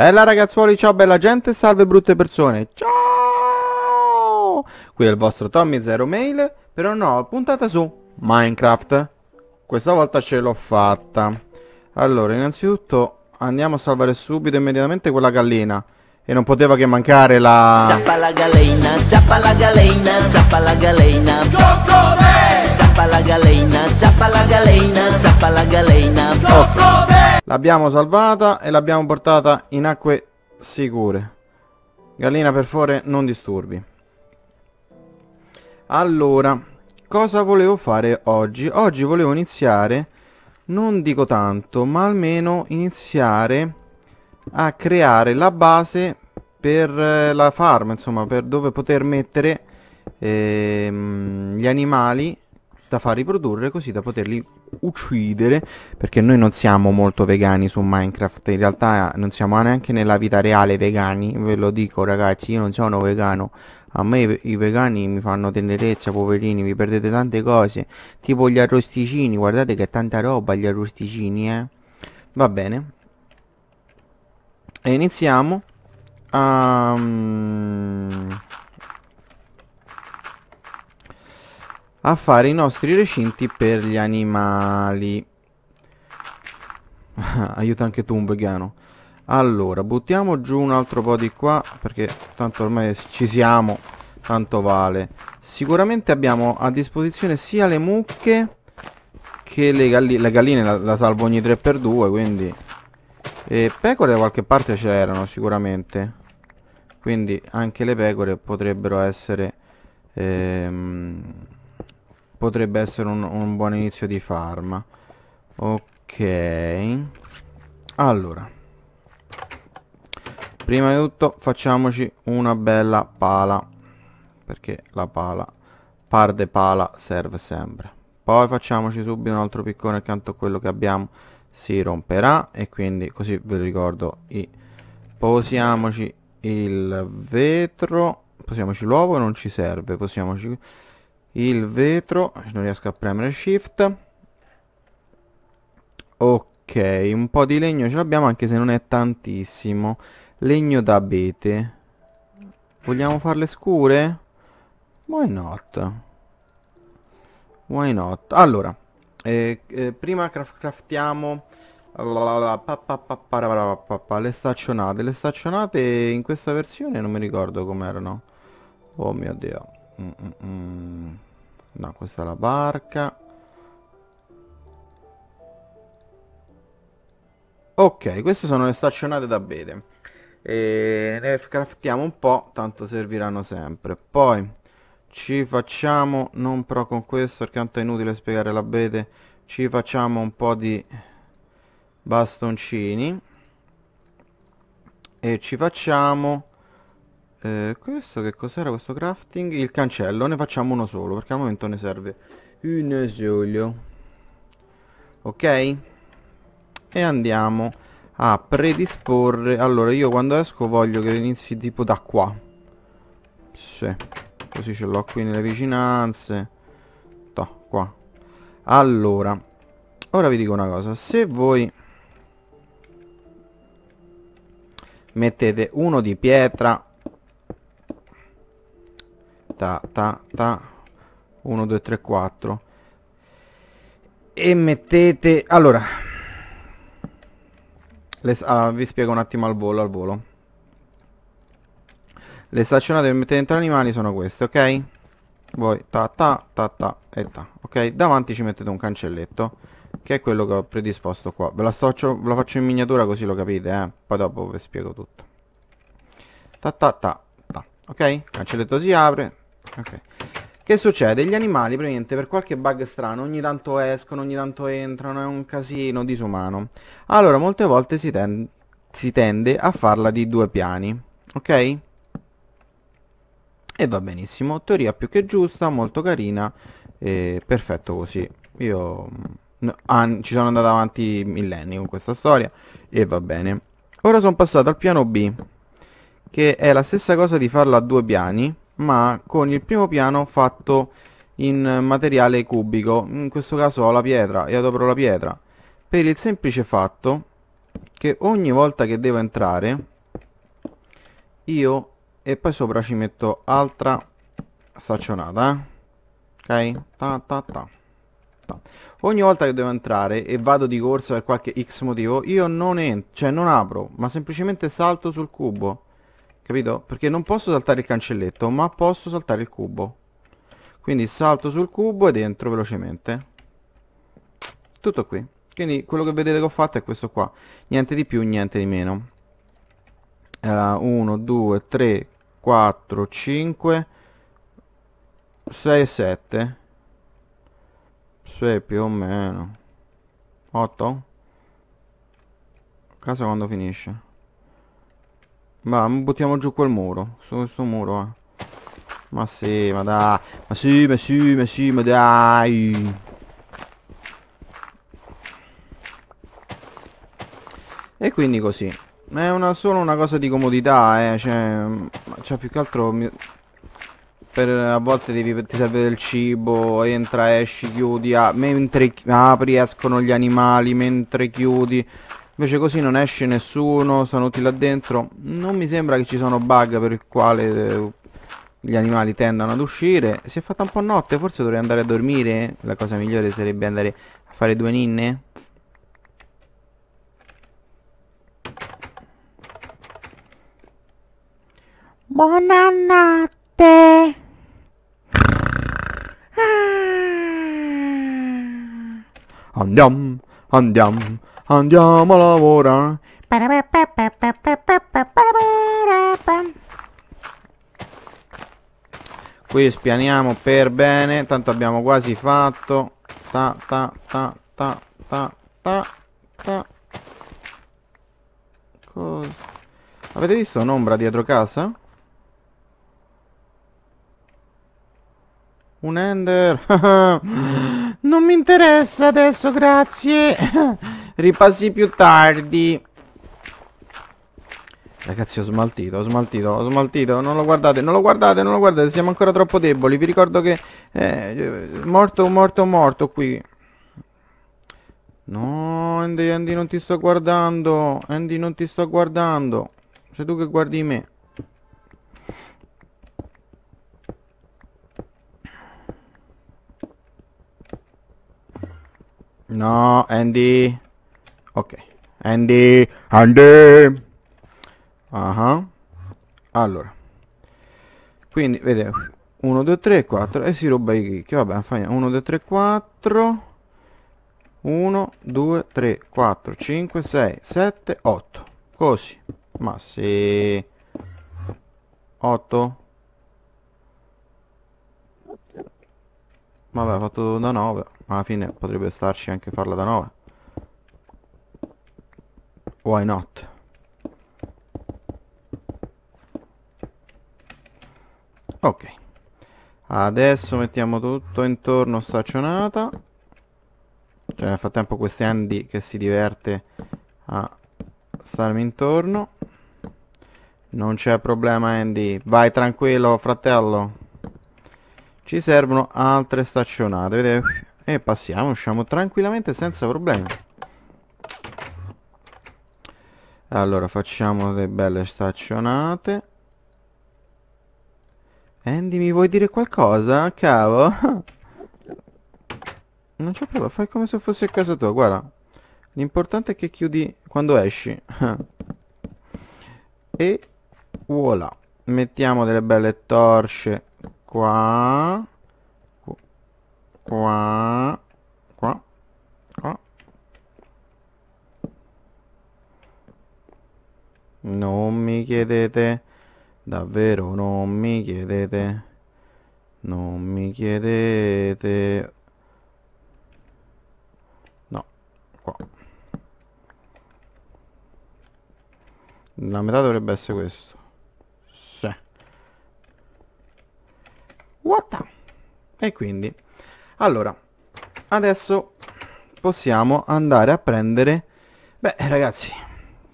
Bella ragazzuoli, ciao bella gente, salve brutte persone, ciao! Qui è il vostro Tommy Zero Mail per una nuova puntata su Minecraft. Questa volta ce l'ho fatta. Allora, innanzitutto andiamo a salvare subito immediatamente quella gallina. E non poteva che mancare la... Zappa la gallina, zappa la gallina, zappa la gallina. Coccodè! Zappa la gallina, zappa la gallina, zappa la gallina. Coccodè! L'abbiamo salvata e l'abbiamo portata in acque sicure. Gallina per favore non disturbi. Allora, cosa volevo fare oggi? Oggi volevo iniziare, non dico tanto, ma almeno iniziare a creare la base per eh, la farm, insomma, per dove poter mettere ehm, gli animali da far riprodurre così da poterli uccidere perché noi non siamo molto vegani su Minecraft in realtà non siamo neanche nella vita reale vegani ve lo dico ragazzi io non sono vegano a me i vegani mi fanno tenerezza poverini vi perdete tante cose tipo gli arrosticini guardate che è tanta roba gli arrosticini eh va bene e iniziamo a ehm, a fare i nostri recinti per gli animali. Aiuta anche tu un vegano. Allora, buttiamo giù un altro po' di qua, perché tanto ormai ci siamo, tanto vale. Sicuramente abbiamo a disposizione sia le mucche che le, galli le galline, la, la, salvo ogni 3x2, quindi... E pecore da qualche parte c'erano sicuramente, quindi anche le pecore potrebbero essere... Ehm potrebbe essere un, un buon inizio di farma. Ok. Allora. Prima di tutto facciamoci una bella pala. Perché la pala, par de pala, serve sempre. Poi facciamoci subito un altro piccone accanto a quello che abbiamo. Si romperà e quindi così ve lo ricordo. I, posiamoci il vetro. Posiamoci l'uovo non ci serve. Posiamoci il vetro non riesco a premere shift ok un po' di legno ce l'abbiamo anche se non è tantissimo legno d'abete vogliamo farle scure? why not why not allora eh, eh, prima craftiamo le staccionate le staccionate in questa versione non mi ricordo com'erano oh mio dio Mm, mm, mm. No, questa è la barca. Ok, queste sono le staccionate da bere. E ne craftiamo un po', tanto serviranno sempre. Poi ci facciamo, non però con questo, perché tanto è inutile spiegare la bete, ci facciamo un po' di bastoncini. E ci facciamo eh, questo che cos'era questo crafting? Il cancello, ne facciamo uno solo perché al momento ne serve un esilio. Ok? E andiamo a predisporre... Allora io quando esco voglio che inizi tipo da qua. Sì. Così ce l'ho qui nelle vicinanze. Toh, qua. Allora. Ora vi dico una cosa. Se voi... mettete uno di pietra ta ta ta 1 2 3 4 e mettete allora le, ah, vi spiego un attimo al volo al volo le staccionate per mettere dentro animali sono queste ok voi ta ta ta ta e ta ok davanti ci mettete un cancelletto che è quello che ho predisposto qua ve la, stoccio, ve la faccio in miniatura così lo capite eh? poi dopo vi spiego tutto ta ta ta ta ok cancelletto si apre Ok. Che succede? Gli animali praticamente per qualche bug strano ogni tanto escono, ogni tanto entrano, è un casino disumano. Allora molte volte si, ten si tende a farla di due piani, ok? E va benissimo, teoria più che giusta, molto carina, e perfetto così. Io mm, no, ah, ci sono andato avanti millenni con questa storia e va bene. Ora sono passato al piano B, che è la stessa cosa di farla a due piani, ma con il primo piano fatto in materiale cubico in questo caso ho la pietra e adopero la pietra per il semplice fatto che ogni volta che devo entrare io e poi sopra ci metto altra staccionata eh? ok ta, ta, ta. Ogni volta che devo entrare e vado di corsa per qualche X motivo, io non entro, cioè non apro, ma semplicemente salto sul cubo. Capito? Perché non posso saltare il cancelletto, ma posso saltare il cubo. Quindi salto sul cubo e dentro velocemente. Tutto qui. Quindi quello che vedete che ho fatto è questo qua. Niente di più, niente di meno. 1, 2, 3, 4, 5, 6 e 7. 6 più o meno. 8. Casa quando finisce. Ma buttiamo giù quel muro. Su questo muro, eh. Ma sì, ma dai. Ma sì, ma sì, ma sì, ma dai. E quindi così. È una, solo una cosa di comodità, eh. Cioè, cioè più che altro... Mi... Per, a volte devi, ti serve del cibo, entra, esci, chiudi, ah, mentre apri escono gli animali, mentre chiudi, Invece così non esce nessuno, sono tutti là dentro. Non mi sembra che ci sono bug per il quale eh, gli animali tendono ad uscire. Si è fatta un po' notte, forse dovrei andare a dormire. La cosa migliore sarebbe andare a fare due ninne. Buonanotte. Andiamo. Andiamo, andiamo a lavorare. Qui spianiamo per bene, tanto abbiamo quasi fatto. Ta ta ta ta ta ta ta. Cos Avete visto un'ombra dietro casa? Un ender. Ah, non mi interessa adesso, grazie. Ripassi più tardi. Ragazzi ho smaltito, ho smaltito, ho smaltito Non lo guardate, non lo guardate, non lo guardate Siamo ancora troppo deboli Vi ricordo che eh, Morto, morto, morto qui No, Andy, Andy non ti sto guardando Andy non ti sto guardando Sei tu che guardi me No, Andy. Ok. Andy. Andy. Uh -huh. Allora. Quindi, vede. 1, 2, 3, 4. E si ruba i chicchi. Vabbè, fa 1, 2, 3, 4. 1, 2, 3, 4, 5, 6, 7, 8. Così. Ma sì. 8. Vabbè, ho fatto da 9 alla fine potrebbe starci anche farla da 9 why not ok adesso mettiamo tutto intorno staccionata cioè nel frattempo questo Andy che si diverte a starmi intorno non c'è problema Andy vai tranquillo fratello ci servono altre staccionate vedete e passiamo, usciamo tranquillamente senza problemi. Allora, facciamo delle belle staccionate. Andy, mi vuoi dire qualcosa? Cavo? Non c'è prova, fai come se fosse a casa tua, guarda. L'importante è che chiudi quando esci. e voilà. Mettiamo delle belle torce qua qua, qua, qua. Non mi chiedete, davvero non mi chiedete, non mi chiedete. No, qua. La metà dovrebbe essere questo. Sì. What the? E quindi... Allora, adesso possiamo andare a prendere... Beh, ragazzi,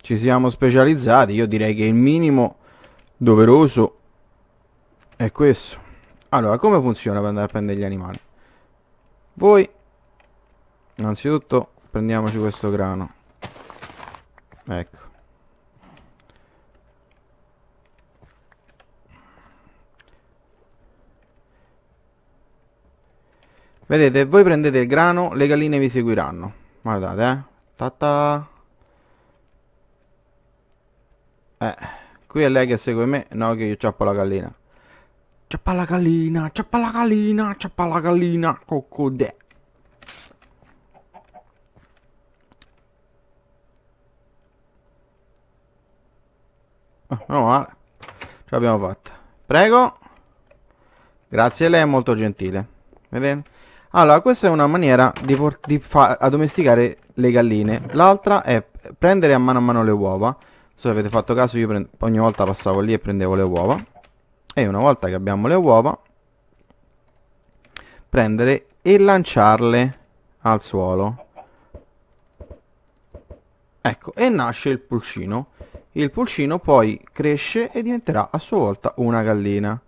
ci siamo specializzati. Io direi che il minimo doveroso è questo. Allora, come funziona per andare a prendere gli animali? Voi, innanzitutto, prendiamoci questo grano. Ecco. Vedete, voi prendete il grano, le galline vi seguiranno. Guardate, eh. Tata. Eh, qui è lei che segue me. No, che io ciappo la gallina. Ciappa la gallina, ciappa la gallina, ciappa la gallina, coccodè. Oh, eh, no, male. Ce l'abbiamo fatta. Prego. Grazie, lei è molto gentile. Vedete? Allora, questa è una maniera di, di addomesticare le galline. L'altra è prendere a mano a mano le uova. Se avete fatto caso, io ogni volta passavo lì e prendevo le uova. E una volta che abbiamo le uova, prendere e lanciarle al suolo. Ecco, e nasce il pulcino. Il pulcino poi cresce e diventerà a sua volta una gallina.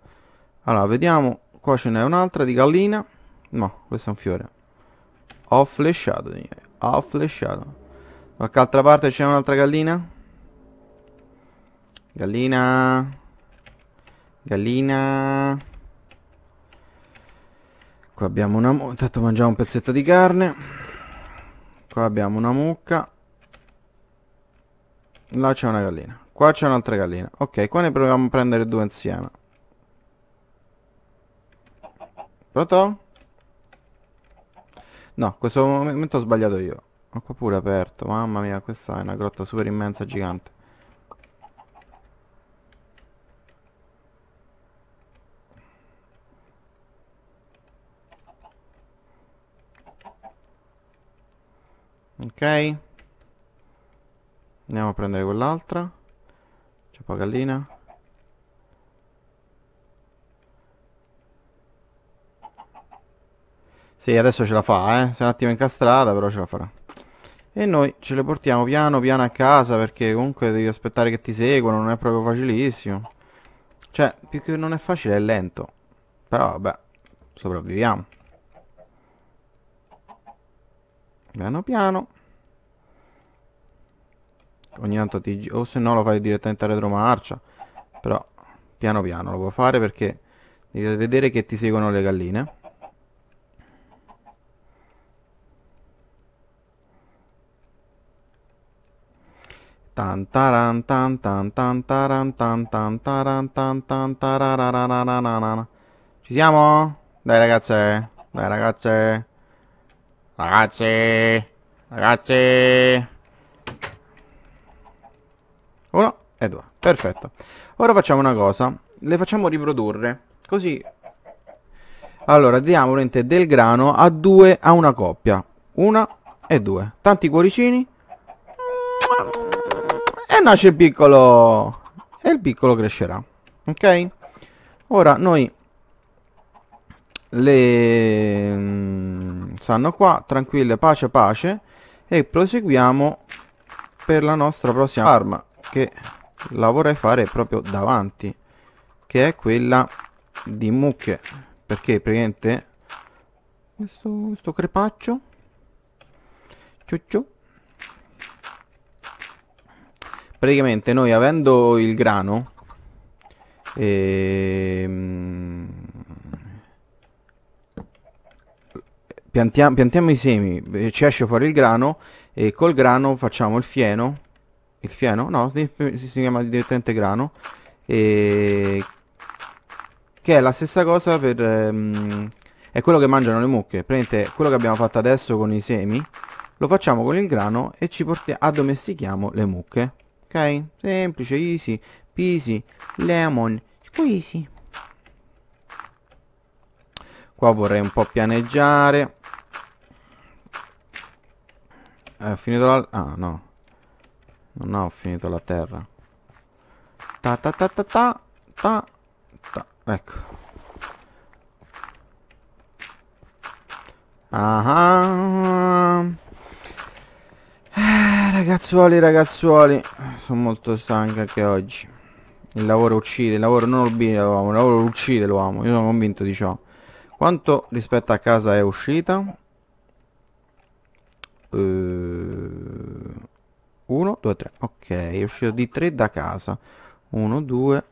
Allora, vediamo, qua ce n'è un'altra di gallina. No, questo è un fiore. Ho flesciato, Ho flesciato. Qualche altra parte c'è un'altra gallina? Gallina. Gallina. Qua abbiamo una mucca. Intanto mangiamo un pezzetto di carne. Qua abbiamo una mucca. Là c'è una gallina. Qua c'è un'altra gallina. Ok, qua ne proviamo a prendere due insieme. Pronto? No, questo momento ho sbagliato io. Ho qua pure aperto. Mamma mia, questa è una grotta super immensa, gigante. Ok. Andiamo a prendere quell'altra. C'è poca pagallina. Sì, adesso ce la fa, eh. Si un attimo incastrata, però ce la farà. E noi ce le portiamo piano piano a casa, perché comunque devi aspettare che ti seguano, non è proprio facilissimo. Cioè, più che non è facile, è lento. Però, vabbè, sopravviviamo. Piano piano. Ogni tanto ti... o se no lo fai direttamente a retromarcia. Però, piano piano lo puoi fare perché devi vedere che ti seguono le galline. Tan taran tan tan tan taran tan tan taran tan tan tararararararararara. Ci siamo? Dai ragazze, dai ragazze. Ragazze, ragazze. Uno e due, perfetto. Ora facciamo una cosa, le facciamo riprodurre, così. Allora, diamo del grano a due a una coppia. Una e due. Tanti cuoricini nasce il piccolo e il piccolo crescerà. Ok? Ora noi le mm, stanno qua, tranquille, pace pace e proseguiamo per la nostra prossima arma che la vorrei fare proprio davanti che è quella di mucche perché praticamente questo, questo crepaccio ciu ciu praticamente noi avendo il grano ehm, piantiamo, piantiamo i semi eh, ci esce fuori il grano e col grano facciamo il fieno il fieno? no, si chiama direttamente grano e che è la stessa cosa per ehm, è quello che mangiano le mucche praticamente quello che abbiamo fatto adesso con i semi lo facciamo con il grano e ci addomestichiamo le mucche Semplice, easy, peasy, lemon, squeezy. Qua vorrei un po' pianeggiare. Eh, ho finito la... Ah, no. Non ho finito la terra. Ta ta ta ta ta ta ta. Ecco. Ah ah ragazzuoli, ragazzuoli, sono molto stanca anche oggi. Il lavoro uccide, il lavoro non obblighi l'uomo, il lavoro uccide l'uomo, io sono convinto di ciò. Quanto rispetto a casa è uscita? 1, 2, 3, ok, è uscito di 3 da casa. 1, 2,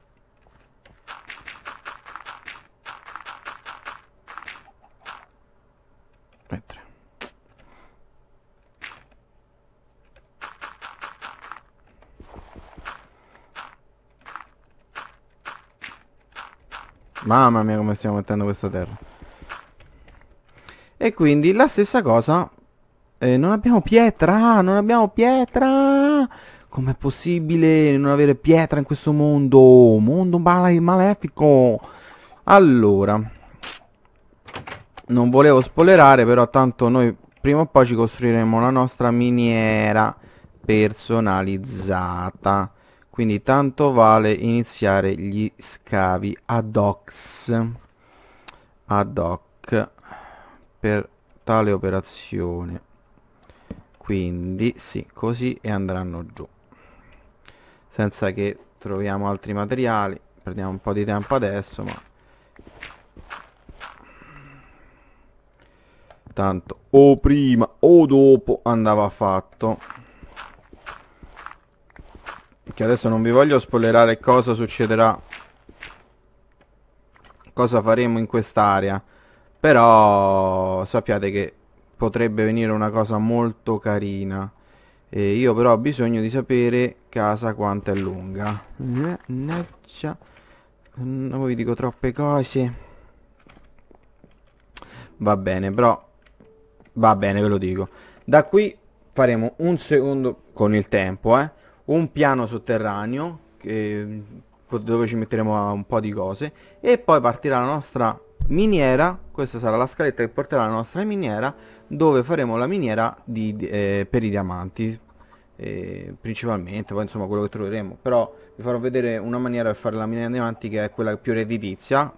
Mamma mia come stiamo mettendo questa terra. E quindi la stessa cosa. Eh, non abbiamo pietra, non abbiamo pietra. Com'è possibile non avere pietra in questo mondo? Mondo male malefico. Allora. Non volevo spoilerare, però tanto noi prima o poi ci costruiremo la nostra miniera personalizzata quindi tanto vale iniziare gli scavi ad hoc ad hoc per tale operazione quindi sì così e andranno giù senza che troviamo altri materiali perdiamo un po' di tempo adesso ma tanto o prima o dopo andava fatto perché adesso non vi voglio spoilerare cosa succederà. Cosa faremo in quest'area. Però sappiate che potrebbe venire una cosa molto carina. E io però ho bisogno di sapere casa quanto è lunga. Mannaggia. Non vi dico troppe cose. Va bene, però... Va bene, ve lo dico. Da qui faremo un secondo con il tempo, eh un piano sotterraneo che, dove ci metteremo un po' di cose e poi partirà la nostra miniera, questa sarà la scaletta che porterà la nostra miniera dove faremo la miniera di, eh, per i diamanti eh, principalmente, poi insomma quello che troveremo però vi farò vedere una maniera per fare la miniera di diamanti che è quella più redditizia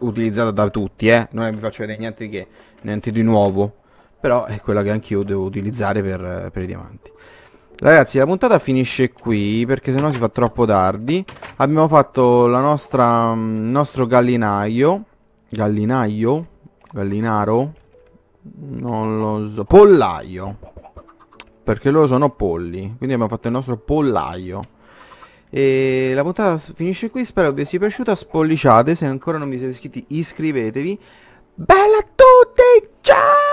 utilizzata da tutti, eh? non vi faccio vedere niente di che, niente di nuovo però è quella che anch'io devo utilizzare per, per i diamanti Ragazzi la puntata finisce qui perché sennò si fa troppo tardi Abbiamo fatto la nostra, il mm, nostro gallinaio Gallinaio? Gallinaro? Non lo so Pollaio Perché loro sono polli Quindi abbiamo fatto il nostro pollaio e la puntata finisce qui, spero vi sia piaciuta, spolliciate, se ancora non vi siete iscritti iscrivetevi. Bella a tutti, ciao!